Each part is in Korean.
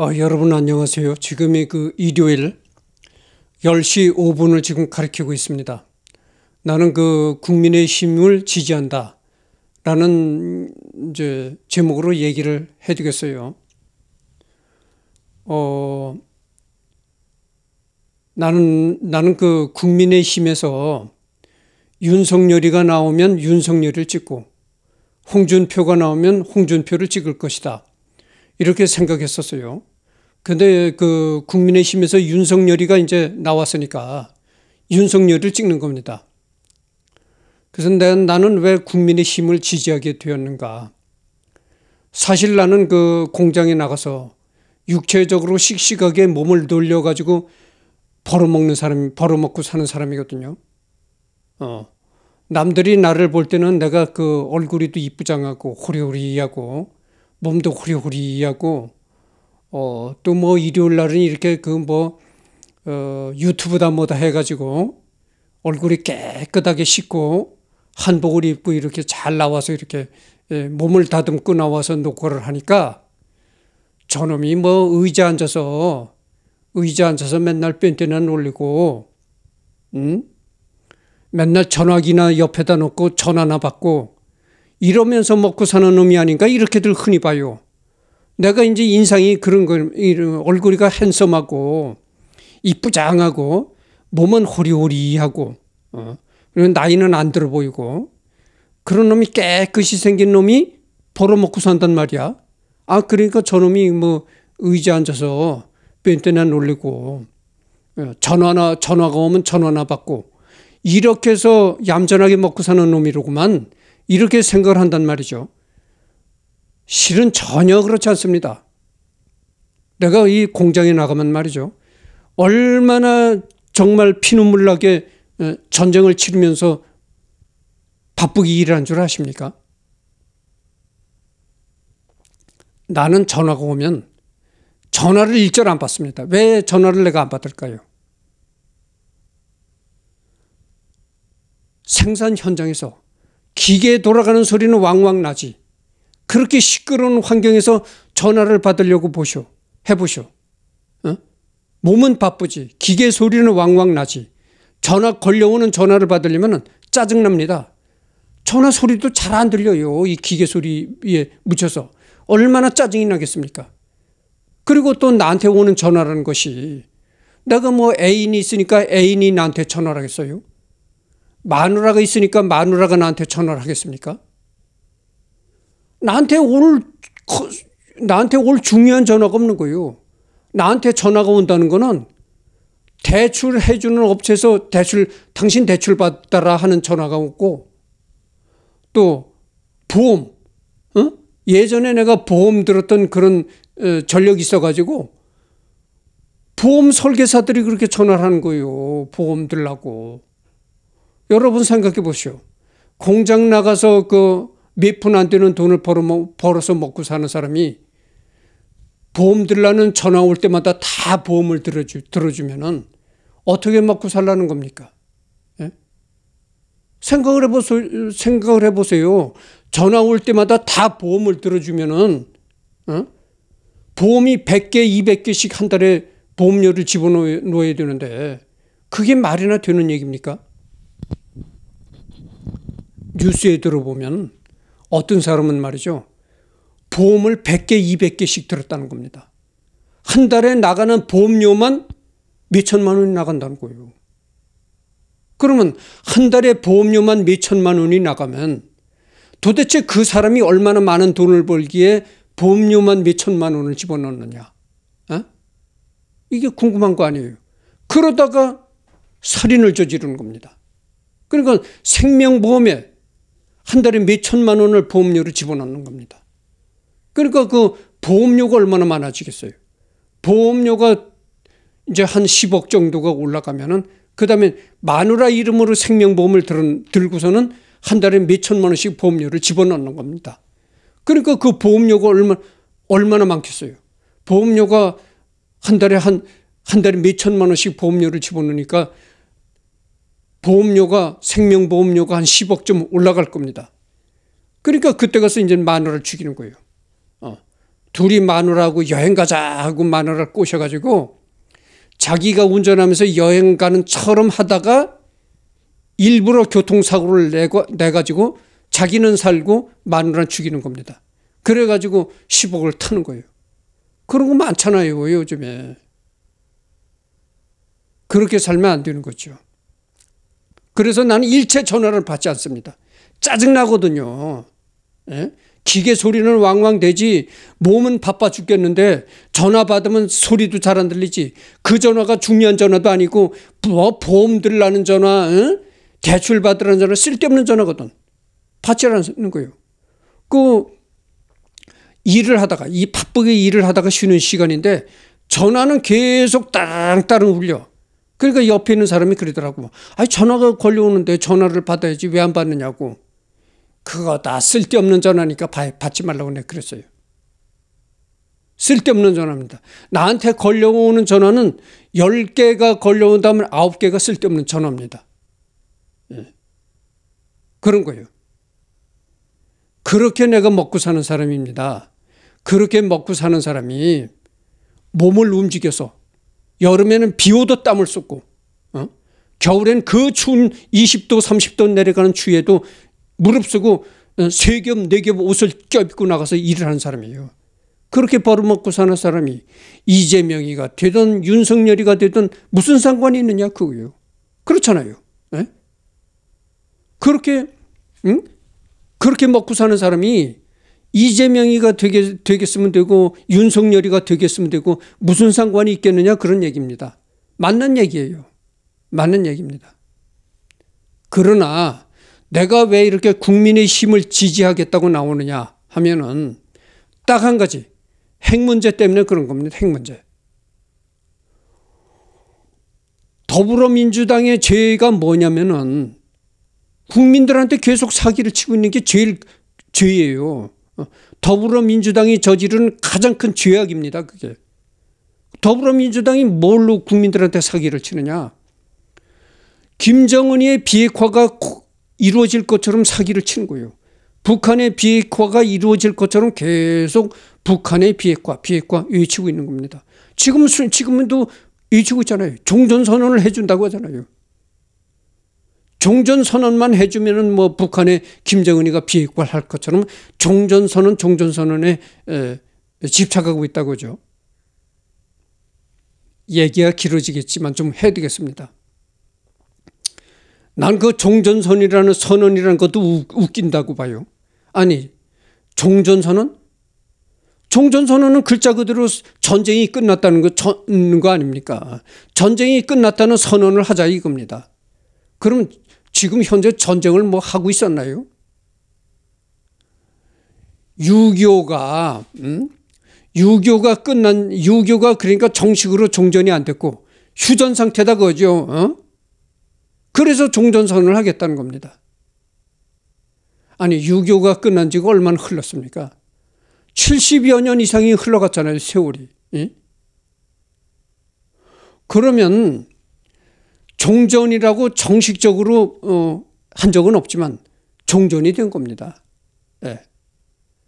어, 여러분 안녕하세요. 지금이 그 일요일 10시 5분을 지금 가리키고 있습니다. 나는 그 국민의 힘을 지지한다. 라는 이제 제목으로 얘기를 해주겠어요 어, 나는, 나는 그 국민의 힘에서 윤석열이가 나오면 윤석열을 찍고 홍준표가 나오면 홍준표를 찍을 것이다. 이렇게 생각했었어요. 근데 그 국민의힘에서 윤석열이가 이제 나왔으니까 윤석열을 찍는 겁니다. 그래서 나는 왜 국민의힘을 지지하게 되었는가. 사실 나는 그 공장에 나가서 육체적으로 씩씩하게 몸을 돌려가지고 벌어먹는 사람, 벌어먹고 사는 사람이거든요. 어. 남들이 나를 볼 때는 내가 그 얼굴이도 이쁘장하고 호리호리하고 몸도 호리호리하고 어, 또뭐 일요일 날은 이렇게 그 뭐, 어, 유튜브다 뭐다 해가지고 얼굴이 깨끗하게 씻고 한복을 입고 이렇게 잘 나와서 이렇게 예, 몸을 다듬고 나와서 녹화를 하니까 저놈이 뭐 의자 앉아서 의자 앉아서 맨날 뺀티는 올리고, 응? 맨날 전화기나 옆에다 놓고 전화나 받고 이러면서 먹고 사는 놈이 아닌가 이렇게들 흔히 봐요. 내가 이제 인상이 그런 걸 얼굴이가 핸섬하고 이쁘장하고 몸은 호리호리하고 어. 그리고 나이는 안 들어 보이고 그런 놈이 깨끗이 생긴 놈이 벌어먹고 산단 말이야. 아 그러니까 저놈이 뭐 의자 앉아서 뺀때나 놀리고 어, 전화나 전화가 오면 전화나 받고 이렇게 해서 얌전하게 먹고 사는 놈이로구만 이렇게 생각을 한단 말이죠. 실은 전혀 그렇지 않습니다. 내가 이 공장에 나가면 말이죠. 얼마나 정말 피눈물 나게 어, 전쟁을 치르면서 바쁘게 일한 줄 아십니까? 나는 전화가 오면 전화를 일절 안 받습니다. 왜 전화를 내가 안 받을까요? 생산 현장에서 기계 돌아가는 소리는 왕왕 나지. 그렇게 시끄러운 환경에서 전화를 받으려고 보쇼. 해보쇼. 어? 몸은 바쁘지. 기계 소리는 왕왕 나지. 전화 걸려오는 전화를 받으려면 짜증납니다. 전화 소리도 잘 안 들려요. 이 기계 소리에 묻혀서. 얼마나 짜증이 나겠습니까? 그리고 또 나한테 오는 전화라는 것이 내가 뭐 애인이 있으니까 애인이 나한테 전화를 하겠어요? 마누라가 있으니까 마누라가 나한테 전화를 하겠습니까? 나한테 올 나한테 올 중요한 전화가 없는 거예요. 나한테 전화가 온다는 거는 대출해 주는 업체에서 대출 당신 대출 받더라 하는 전화가 오고 또 보험 어? 예전에 내가 보험 들었던 그런 어, 전력이 있어가지고 보험 설계사들이 그렇게 전화를 하는 거예요. 보험 들라고. 여러분 생각해 보시오. 공장 나가서 그 몇푼안 되는 돈을 벌어서 먹고 사는 사람이 보험 들라는 전화 올 때마다 다 보험을 들어주, 들어주면은 어떻게 먹고 살라는 겁니까? 예? 생각을 해보세요. 생각을 해보세요. 전화 올 때마다 다 보험을 들어주면은, 어? 보험이 100개, 200개씩 한 달에 보험료를 집어넣어야 되는데, 그게 말이나 되는 얘기입니까? 뉴스에 들어보면 어떤 사람은 말이죠. 보험을 100개, 200개씩 들었다는 겁니다. 한 달에 나가는 보험료만 몇천만 원이 나간다는 거예요. 그러면 한 달에 보험료만 몇천만 원이 나가면 도대체 그 사람이 얼마나 많은 돈을 벌기에 보험료만 몇천만 원을 집어넣느냐. 에? 어? 이게 궁금한 거 아니에요. 그러다가 살인을 저지르는 겁니다. 그러니까 생명보험에 한 달에 몇 천만 원을 보험료로 집어넣는 겁니다. 그러니까 그 보험료가 얼마나 많아지겠어요. 보험료가 이제 한 10억 정도가 올라가면은 그 다음에 마누라 이름으로 생명보험을 들고서는 한 달에 몇 천만 원씩 보험료를 집어넣는 겁니다. 그러니까 그 보험료가 얼마, 얼마나 많겠어요. 보험료가 한 달에 한, 한 달에 몇 천만 원씩 보험료를 집어넣으니까 보험료가 생명보험료가 한 10억 쯤 올라갈 겁니다. 그러니까 그때 가서 이제 마누라를 죽이는 거예요. 어. 둘이 마누라하고 여행 가자 하고 마누라를 꼬셔가지고 자기가 운전하면서 여행 가는 처럼 하다가 일부러 교통사고를 내고, 내가지고 자기는 살고 마누라를 죽이는 겁니다. 그래가지고 10억을 타는 거예요. 그런 거 많잖아요, 요즘에. 그렇게 살면 안 되는 거죠. 그래서 나는 일체 전화를 받지 않습니다. 짜증나거든요. 예? 기계 소리는 왕왕 되지 몸은 바빠 죽겠는데 전화 받으면 소리도 잘 안 들리지 그 전화가 중요한 전화도 아니고 뭐 보험 들라는 전화 응? 대출 받으라는 전화 쓸데없는 전화거든 받지 않는 거예요 그 일을 하다가 이 바쁘게 일을 하다가 쉬는 시간인데 전화는 계속 따따랑 울려 그러니까 옆에 있는 사람이 그러더라고. 아 전화가 걸려오는데 전화를 받아야지 왜 안 받느냐고. 그거 다 쓸데없는 전화니까 받지 말라고 내가 그랬어요. 쓸데없는 전화입니다. 나한테 걸려오는 전화는 10개가 걸려온다면 9개가 쓸데없는 전화입니다. 예. 그런 거예요. 그렇게 내가 먹고 사는 사람입니다. 그렇게 먹고 사는 사람이 몸을 움직여서 여름에는 비 오듯 땀을 쏟고 어? 겨울엔 그 추운 20도 30도 내려가는 추위에도 무릅쓰고 어, 세겹네겹 네 옷을 껴입고 나가서 일을 하는 사람이에요. 그렇게 벌어먹고 사는 사람이 이재명이가 되든 윤석열이가 되든 무슨 상관이 있느냐 그거예요. 그렇잖아요. 에? 예? 그렇게 응? 그렇게 먹고 사는 사람이 이재명이가 되겠, 되겠으면 되고 윤석열이가 되겠으면 되고 무슨 상관이 있겠느냐 그런 얘기입니다. 맞는 얘기예요. 맞는 얘기입니다. 그러나 내가 왜 이렇게 국민의 힘을 지지하겠다고 나오느냐 하면은 딱 한 가지 핵 문제 때문에 그런 겁니다. 핵 문제. 더불어민주당의 죄가 뭐냐면은 국민들한테 계속 사기를 치고 있는 게 제일 죄예요. 더불어민주당이 저지른 가장 큰 죄악입니다. 그게. 더불어민주당이 뭘로 국민들한테 사기를 치느냐. 김정은의 비핵화가 이루어질 것처럼 사기를 치는 거예요. 북한의 비핵화가 이루어질 것처럼 계속 북한의 비핵화, 비핵화 외치고 있는 겁니다. 지금, 지금도 외치고 있잖아요. 종전선언을 해준다고 하잖아요. 종전 선언만 해주면은 뭐 북한의 김정은이가 비핵화할 것처럼 종전 선언, 종전 선언에 집착하고 있다고죠. 얘기가 길어지겠지만 좀해야되겠습니다난 그 종전선이라는 선언이라는 것도 웃긴다고 봐요. 아니 종전선언? 종전선언은 글자 그대로 전쟁이 끝났다는 거, 전, 거 아닙니까? 전쟁이 끝났다는 선언을 하자 이겁니다. 그럼 지금 현재 전쟁을 뭐 하고 있었나요? 6 2가 음? 6 2가 끝난, 6 2가 그러니까 정식으로 종전이 안 됐고, 휴전 상태다 그죠 어? 그래서 종전선언을 하겠다는 겁니다. 아니, 6 2가 끝난 지가 얼마나 흘렀습니까? 70여 년 이상이 흘러갔잖아요, 세월이. 예? 그러면 종전이라고 정식적으로 어, 한 적은 없지만 종전이 된 겁니다. 예.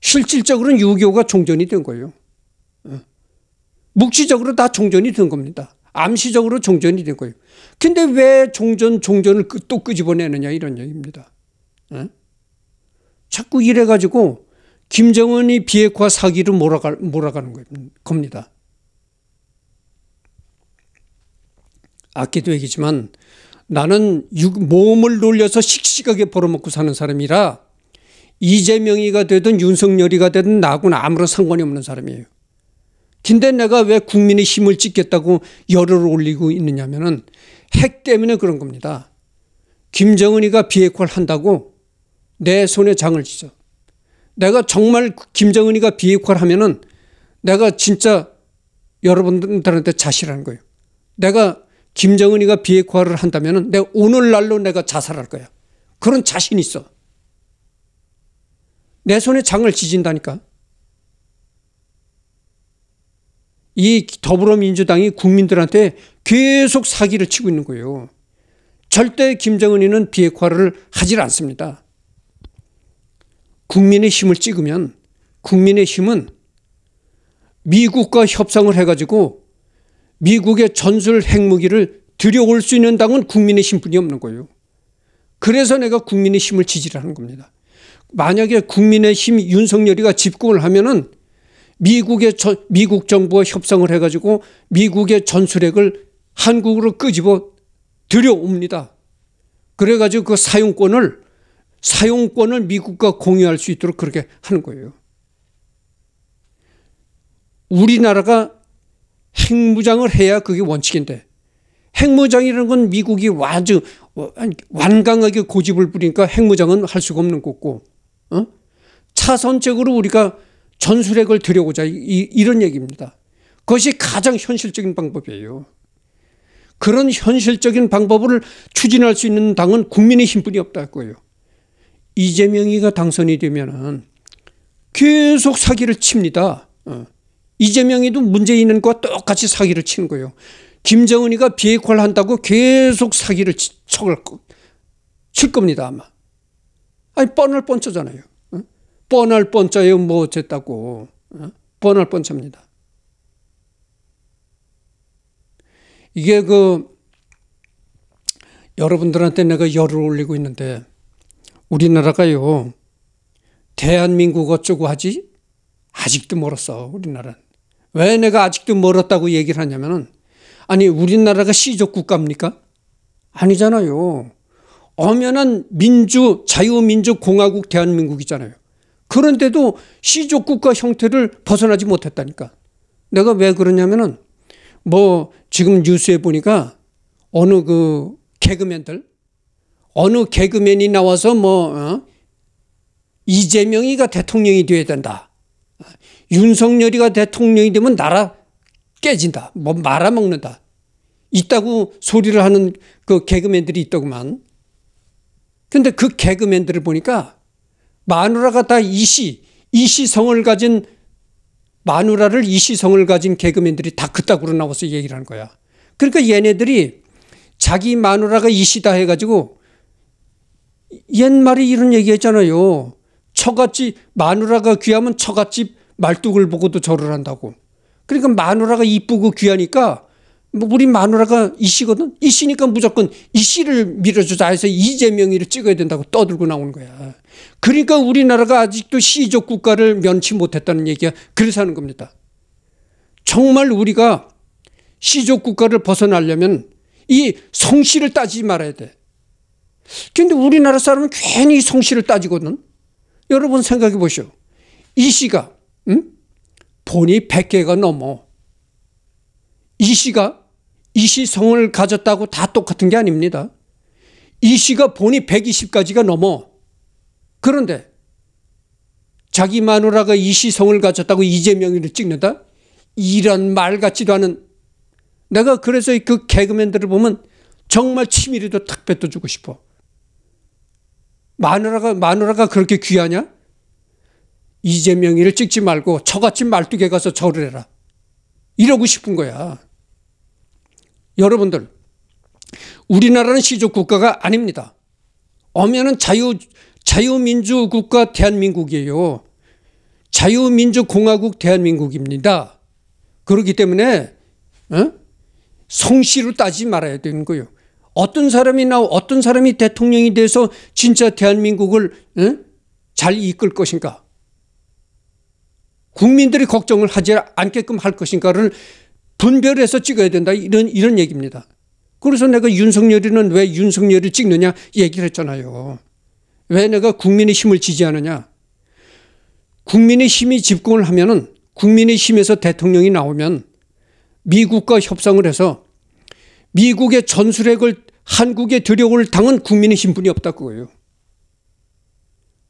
실질적으로는 유교가 종전이 된 거예요. 예. 묵시적으로 다 종전이 된 겁니다. 암시적으로 종전이 된 거예요. 근데 왜 종전, 종전을 또 끄집어내느냐 이런 얘기입니다. 예? 자꾸 이래가지고 김정은이 비핵화 사기를 몰아가, 몰아가는 겁니다. 아끼도 얘기지만 나는 육, 몸을 놀려서 씩씩하게 벌어먹고 사는 사람이라 이재명이가 되든 윤석열이가 되든 나하고는 아무런 상관이 없는 사람이에요. 근데 내가 왜 국민의 힘을 찍겠다고 열을 올리고 있느냐면은 핵 때문에 그런 겁니다. 김정은이가 비핵화를 한다고 내 손에 장을 쥐죠. 내가 정말 김정은이가 비핵화를 하면은 내가 진짜 여러분들한테 자시라는 거예요. 내가 김정은이가 비핵화를 한다면 내 오늘날로 내가 자살할 거야. 그런 자신 있어. 내 손에 장을 지진다니까. 이 더불어민주당이 국민들한테 계속 사기를 치고 있는 거예요. 절대 김정은이는 비핵화를 하질 않습니다. 국민의 힘을 찍으면 국민의 힘은 미국과 협상을 해가지고 미국의 전술 핵무기를 들여올 수 있는 당은 국민의힘뿐이 없는 거예요. 그래서 내가 국민의힘을 지지를 하는 겁니다. 만약에 국민의힘 윤석열이가 집권을 하면은 미국의 저, 미국 정부와 협상을 해가지고 미국의 전술핵을 한국으로 끄집어 들여옵니다. 그래가지고 그 사용권을 사용권을 미국과 공유할 수 있도록 그렇게 하는 거예요. 우리나라가 핵무장을 해야 그게 원칙인데 핵무장이라는 건 미국이 아주 완강하게 고집을 부리니까 핵무장은 할 수가 없는 거고 어? 차선적으로 우리가 전술핵을 들여오자 이, 런 얘기입니다. 그것이 가장 현실적인 방법이에요. 그런 현실적인 방법을 추진할 수 있는 당은 국민의 힘뿐이 없다고요. 이재명이가 당선이 되면은 계속 사기를 칩니다. 어. 이재명이도 문재인과 똑같이 사기를 치는 거예요. 김정은이가 비핵화를 한다고 계속 사기를 척을 칠 겁니다 아마. 아니 뻔할 뻔쩌잖아요. 어? 뻔할 뻔쩌예요 뭐 어쨌다고. 어? 뻔할 뻔짜입니다. 이게 그 여러분들한테 내가 열을 올리고 있는데 우리나라가요 대한민국 어쩌고 하지 아직도 멀었어 우리나라는. 왜 내가 아직도 멀었다고 얘기를 하냐면은 아니 우리나라가 시족 국가입니까? 아니잖아요. 엄연한 민주 자유민주공화국 대한민국이잖아요. 그런데도 시족 국가 형태를 벗어나지 못했다니까. 내가 왜 그러냐면은 뭐 지금 뉴스에 보니까 어느 그 개그맨들 어느 개그맨이 나와서 뭐 어? 이재명이가 대통령이 되어야 된다. 윤석열이가 대통령이 되면 나라 깨진다. 뭐 말아먹는다. 있다고 소리를 하는 그 개그맨들이 있더구만. 근데 그 개그맨들을 보니까 마누라가 다 이씨, 이씨성을 가진 마누라를 이씨성을 가진 개그맨들이 다 그따구로 나와서 얘기를 하는 거야. 그러니까 얘네들이 자기 마누라가 이씨다 해가지고 옛말에 이런 얘기 했잖아요. 처갓집, 마누라가 귀하면 처갓집 말뚝을 보고도 절을 한다고. 그러니까 마누라가 이쁘고 귀하니까 뭐 우리 마누라가 이씨거든. 이씨니까 무조건 이씨를 밀어주자 해서 이재명이를 찍어야 된다고 떠들고 나오는 거야. 그러니까 우리나라가 아직도 시족 국가를 면치 못했다는 얘기야. 그래서 하는 겁니다. 정말 우리가 시족 국가를 벗어나려면 이 성씨를 따지지 말아야 돼. 근데 우리나라 사람은 괜히 성씨를 따지거든. 여러분 생각해 보시오. 이씨가 응? 본이 100개가 넘어. 이 씨가 이 씨 성을 가졌다고 다 똑같은 게 아닙니다. 이 씨가 본이 120가지가 넘어. 그런데 자기 마누라가 이 씨 성을 가졌다고 이재명이를 찍는다? 이런 말 같지도 않은 내가 그래서 그 개그맨들을 보면 정말 치밀이도 탁 뱉어주고 싶어. 마누라가, 마누라가 그렇게 귀하냐? 이재명이를 찍지 말고 저같이 말뚝에 가서 절을 해라. 이러고 싶은 거야. 여러분들, 우리나라는 시조 국가가 아닙니다. 엄면은 자유, 자유민주 국가 대한민국이에요. 자유민주공화국 대한민국입니다. 그렇기 때문에, 어? 성씨로 따지 말아야 되는 거예요. 어떤 사람이 나오, 어떤 사람이 대통령이 돼서 진짜 대한민국을, 어? 잘 이끌 것인가? 국민들이 걱정을 하지 않게끔 할 것인가를 분별해서 찍어야 된다 이런 이런 얘기입니다. 그래서 내가 윤석열이는 왜 윤석열을 찍느냐 얘기를 했잖아요. 왜 내가 국민의 힘을 지지하느냐? 국민의 힘이 집권을 하면은 국민의 힘에서 대통령이 나오면 미국과 협상을 해서 미국의 전술핵을 한국에 들여올 당은 국민의 힘뿐이 없다 그거예요.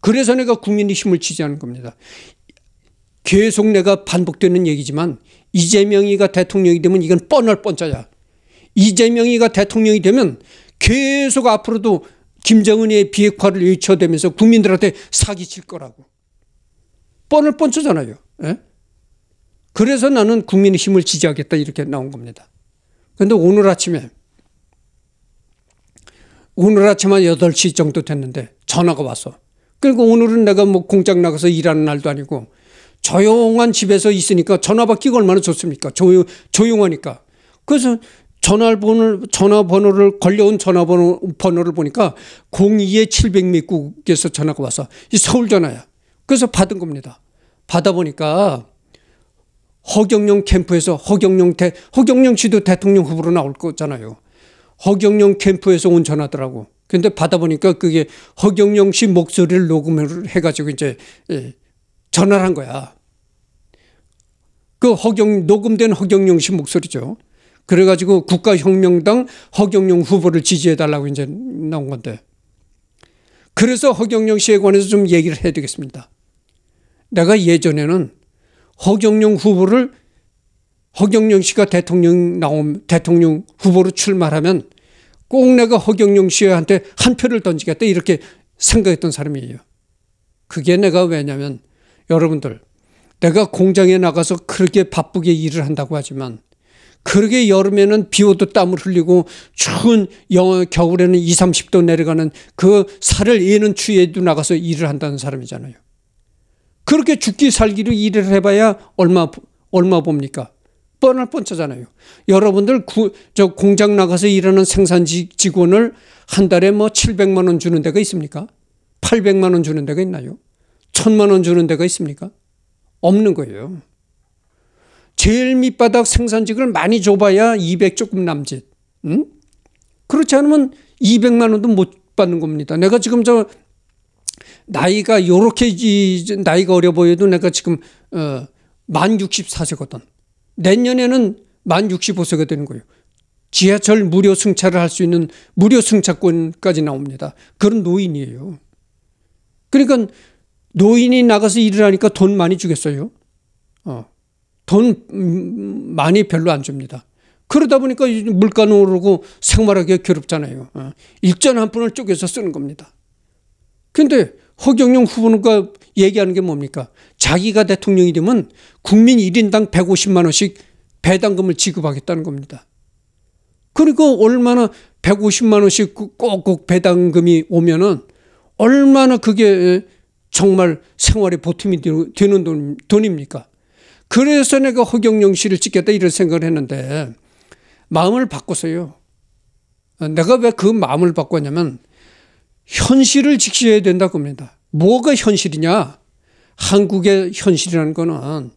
그래서 내가 국민의 힘을 지지하는 겁니다. 계속 내가 반복되는 얘기지만 이재명이가 대통령이 되면 이건 뻔할 뻔짜야. 이재명이가 대통령이 되면 계속 앞으로도 김정은의 비핵화를 일쳐대면서 국민들한테 사기칠 거라고. 뻔할 뻔쳐잖아요. 예? 그래서 나는 국민의힘을 지지하겠다 이렇게 나온 겁니다. 그런데 오늘 아침에 오늘 아침 한 8시 정도 됐는데 전화가 왔어. 그리고 오늘은 내가 뭐 공장 나가서 일하는 날도 아니고 조용한 집에서 있으니까 전화 받기가 얼마나 좋습니까? 조용, 조용하니까. 그래서 전화번호, 를 전화번호를, 걸려온 전화번호, 번호를 보니까 02에 700미국에서 전화가 와서 서울 전화야. 그래서 받은 겁니다. 받아보니까 허경영 캠프에서 허경영 대, 허경영 씨도 대통령 후보로 나올 거잖아요. 허경영 캠프에서 온 전화더라고. 근데 받아보니까 그게 허경영 씨 목소리를 녹음을 해가지고 이제 예, 전화를 한 거야. 그 허경, 녹음된 허경영 씨 목소리죠. 그래가지고 국가혁명당 허경영 후보를 지지해달라고 이제 나온 건데. 그래서 허경영 씨에 관해서 좀 얘기를 해야 되겠습니다. 내가 예전에는 허경영 후보를 허경영 씨가 대통령 나옴 대통령 후보로 출마하면 꼭 내가 허경영 씨한테 한 표를 던지겠다 이렇게 생각했던 사람이에요. 그게 내가 왜냐면 여러분들, 내가 공장에 나가서 그렇게 바쁘게 일을 한다고 하지만 그렇게 여름에는 비 오도 땀을 흘리고 추운 영 겨울에는 2, 0 30도 내려가는 그 살을 예는 추위에도 나가서 일을 한다는 사람이잖아요. 그렇게 죽기 살기로 일을 해봐야 얼마 얼마 봅니까? 뻔할 뻔짜잖아요. 여러분들 구, 저 공장 나가서 일하는 생산직 직원을 한 달에 뭐 700만 원 주는 데가 있습니까? 800만 원 주는 데가 있나요? 천만 원 주는 데가 있습니까? 없는 거예요. 제일 밑바닥 생산직을 많이 줘봐야 200 조금 남짓. 응? 그렇지 않으면 200만 원도 못 받는 겁니다. 내가 지금 저 나이가 요렇게 나이가 어려 보여도 내가 지금 어, 만 64세거든. 내년에는 만 65세가 되는 거예요. 지하철 무료 승차를 할 수 있는 무료 승차권까지 나옵니다. 그런 노인이에요. 그러니까 노인이 나가서 일을 하니까 돈 많이 주겠어요. 어. 돈 음, 많이 별로 안 줍니다. 그러다 보니까 물가 오르고 생활하기가 괴롭잖아요. 어. 일전 한 푼을 쪼개서 쓰는 겁니다. 근데 허경영 후보가 얘기하는 게 뭡니까? 자기가 대통령이 되면 국민 1인당 150만 원씩 배당금을 지급하겠다는 겁니다. 그러니까 얼마나 150만 원씩 꼭꼭 배당금이 오면은 얼마나 그게 정말 생활에 보탬이 되는 돈, 돈입니까? 그래서 내가 허경영 씨를 찍겠다 이런 생각을 했는데 마음을 바꿨어요. 내가 왜 그 마음을 바꿨냐면 현실을 직시야 된다고 합니다. 뭐가 현실이냐? 한국의 현실이라는 거는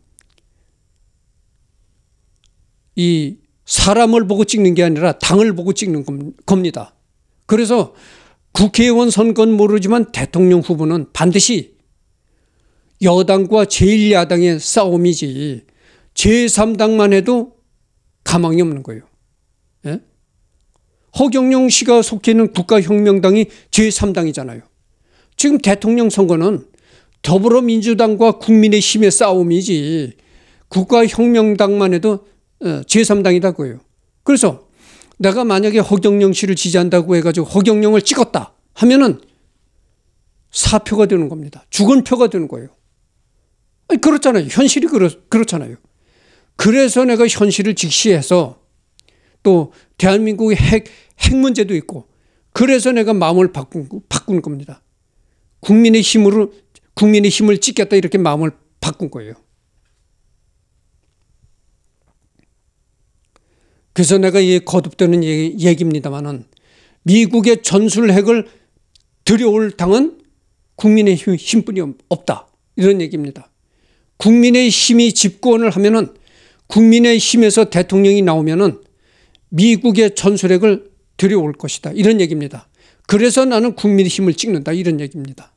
이 사람을 보고 찍는 게 아니라 당을 보고 찍는 겁니다. 그래서 국회의원 선거는 모르지만 대통령 후보는 반드시 여당과 제1야당의 싸움이지 제3당만 해도 가망이 없는 거예요. 예? 허경영 씨가 속해 있는 국가혁명당이 제3당이잖아요. 지금 대통령 선거는 더불어민주당과 국민의힘의 싸움이지 국가혁명당만 해도 어, 제3당이다고요. 그래서 내가 만약에 허경영 씨를 지지한다고 해가지고 허경영을 찍었다 하면은 사표가 되는 겁니다. 죽은 표가 되는 거예요. 아니, 그렇잖아요. 현실이 그렇, 그렇잖아요. 그래서 내가 현실을 직시해서 또 대한민국의 핵, 핵 문제도 있고 그래서 내가 마음을 바꾼, 바꾼 겁니다. 국민의 힘으로, 국민의 힘을 찍겠다 이렇게 마음을 바꾼 거예요. 그래서 내가 이 거듭되는 얘기, 얘기입니다만은 미국의 전술핵을 들여올 당은 국민의 힘, 힘뿐이 없다. 이런 얘기입니다. 국민의 힘이 집권을 하면은 국민의 힘에서 대통령이 나오면은 미국의 전술핵을 들여올 것이다. 이런 얘기입니다. 그래서 나는 국민의 힘을 찍는다. 이런 얘기입니다.